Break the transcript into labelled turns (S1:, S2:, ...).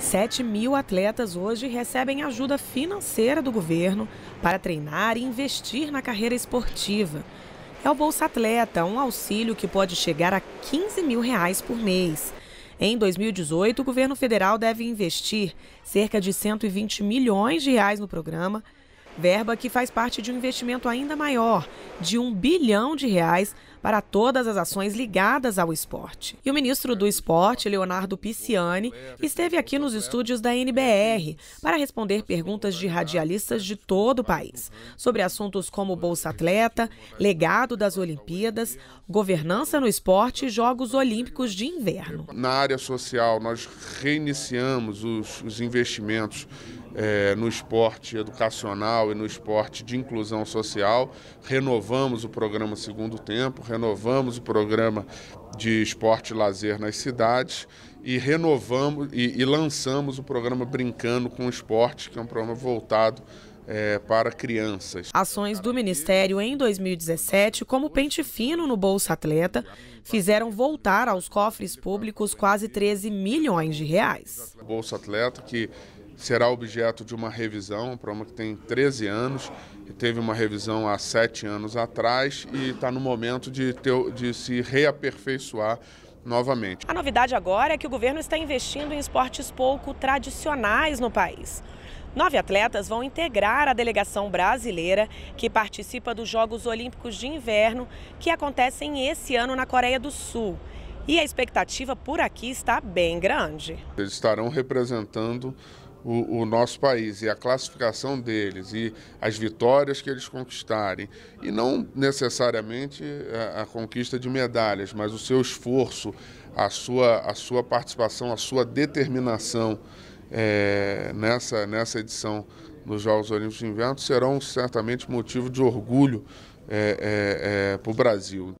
S1: 7 mil atletas hoje recebem ajuda financeira do governo para treinar e investir na carreira esportiva. É o Bolsa Atleta, um auxílio que pode chegar a 15 mil reais por mês. Em 2018, o governo federal deve investir cerca de 120 milhões de reais no programa Verba que faz parte de um investimento ainda maior, de um bilhão de reais, para todas as ações ligadas ao esporte. E o ministro do Esporte, Leonardo Pisciani, esteve aqui nos estúdios da NBR para responder perguntas de radialistas de todo o país sobre assuntos como Bolsa Atleta, legado das Olimpíadas, governança no esporte e Jogos Olímpicos de Inverno.
S2: Na área social, nós reiniciamos os, os investimentos é, no esporte educacional e no esporte de inclusão social. Renovamos o programa Segundo Tempo, renovamos o programa de esporte e lazer nas cidades e renovamos e, e lançamos o programa Brincando com o Esporte, que é um programa voltado é, para crianças.
S1: Ações do Ministério em 2017, como Pente Fino no Bolsa Atleta, fizeram voltar aos cofres públicos quase 13 milhões de
S2: reais. Bolsa Atleta, que será objeto de uma revisão, um programa que tem 13 anos, teve uma revisão há sete anos atrás e está no momento de, ter, de se reaperfeiçoar novamente.
S1: A novidade agora é que o governo está investindo em esportes pouco tradicionais no país. Nove atletas vão integrar a delegação brasileira que participa dos Jogos Olímpicos de Inverno, que acontecem esse ano na Coreia do Sul. E a expectativa por aqui está bem grande.
S2: Eles estarão representando o, o, nosso país e a classificação deles e as vitórias que eles conquistarem. E não necessariamente a, é, a, conquista de medalhas, mas o seu esforço, a sua, a sua participação, a sua determinação é, nessa, nessa edição dos Jogos Olímpicos de Inverno serão certamente motivo de orgulho é, é, é para o Brasil.